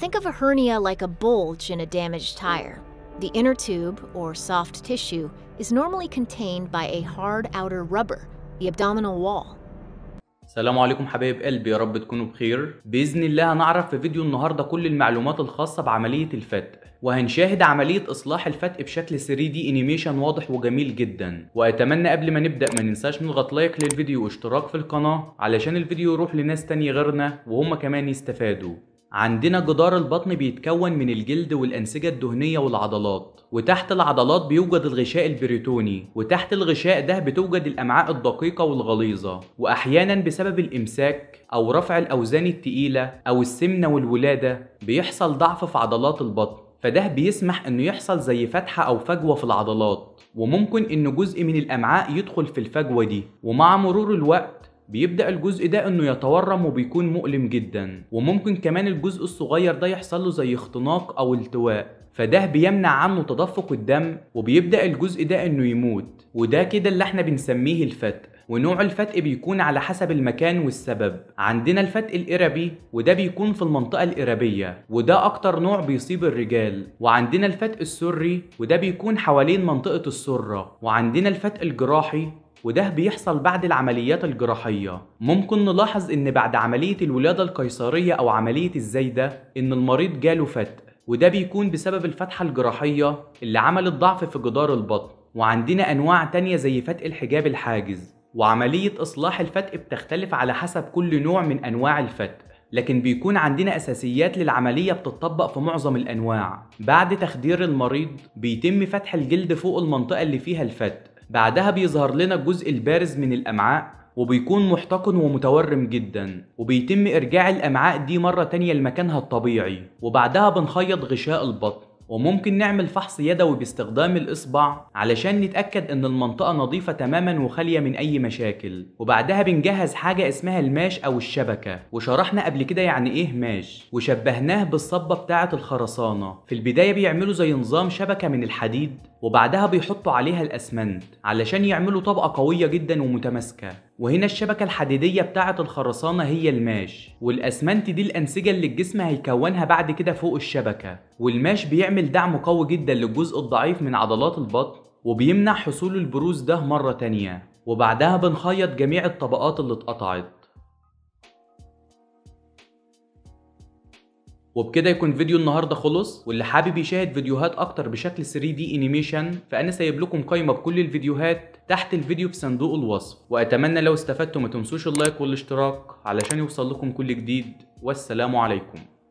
Think of a hernia like a bulge in a damaged tire. The inner tube, or soft tissue, is normally contained by a hard outer rubber, the abdominal wall. السلام عليكم حبايب قلبي يا رب تكونوا بخير باذن الله هنعرف في فيديو النهارده كل المعلومات الخاصه بعمليه الفتق وهنشاهد عمليه اصلاح الفتق بشكل 3 دي انيميشن واضح وجميل جدا واتمنى قبل ما نبدا ما ننساش نضغط لايك للفيديو واشتراك في القناه علشان الفيديو يروح لناس تانية غيرنا وهم كمان يستفادوا عندنا جدار البطن بيتكون من الجلد والأنسجة الدهنية والعضلات وتحت العضلات بيوجد الغشاء البريتوني وتحت الغشاء ده بتوجد الأمعاء الدقيقة والغليظة وأحيانا بسبب الإمساك أو رفع الأوزان التقيلة أو السمنة والولادة بيحصل ضعف في عضلات البطن فده بيسمح انه يحصل زي فتحة او فجوة في العضلات وممكن ان جزء من الامعاء يدخل في الفجوة دي ومع مرور الوقت بيبدا الجزء ده انه يتورم وبيكون مؤلم جدا وممكن كمان الجزء الصغير ده يحصل له زي اختناق او التواء فده بيمنع عنه تدفق الدم وبيبدا الجزء ده انه يموت وده كده اللي احنا بنسميه الفتق ونوع الفتق بيكون على حسب المكان والسبب عندنا الفتق الإربي وده بيكون في المنطقة الإربية وده أكتر نوع بيصيب الرجال وعندنا الفتق السري وده بيكون حوالين منطقة السرة وعندنا الفتق الجراحي وده بيحصل بعد العمليات الجراحية ممكن نلاحظ إن بعد عملية الولادة القيصرية أو عملية الزايدة إن المريض جاله فتق وده بيكون بسبب الفتحة الجراحية اللي عملت ضعف في جدار البطن وعندنا أنواع تانية زي فتق الحجاب الحاجز وعملية إصلاح الفتق بتختلف على حسب كل نوع من أنواع الفتق لكن بيكون عندنا اساسيات للعمليه بتطبق في معظم الانواع بعد تخدير المريض بيتم فتح الجلد فوق المنطقه اللي فيها الفتق بعدها بيظهر لنا الجزء البارز من الأمعاء وبيكون محتقن ومتورم جدا وبيتم إرجاع الأمعاء دي مرة تانية لمكانها الطبيعي وبعدها بنخيط غشاء البطن وممكن نعمل فحص يدوي باستخدام الإصبع علشان نتأكد إن المنطقة نظيفة تماما وخالية من أي مشاكل وبعدها بنجهز حاجة اسمها الماش أو الشبكة وشرحنا قبل كده يعني إيه ماش وشبهناه بالصبة بتاعة الخرسانة في البداية بيعملوا زي نظام شبكة من الحديد وبعدها بيحطوا عليها الأسمنت علشان يعملوا طبقة قوية جدا ومتماسكة وهنا الشبكة الحديدية بتاعة الخرسانة هي الماش والأسمنت دي الأنسجة اللي الجسم هيكونها بعد كده فوق الشبكة والماش بيعمل دعم قوي جدا للجزء الضعيف من عضلات البطن وبيمنع حصول البروز ده مرة تانية وبعدها بنخيط جميع الطبقات اللي اتقطعت وبكده يكون فيديو النهارده خلص واللي حابب يشاهد فيديوهات اكتر بشكل 3 d انيميشن فانا سايب لكم قائمه بكل الفيديوهات تحت الفيديو في صندوق الوصف واتمنى لو استفدتم ما تنسوش اللايك والاشتراك علشان يوصل لكم كل جديد والسلام عليكم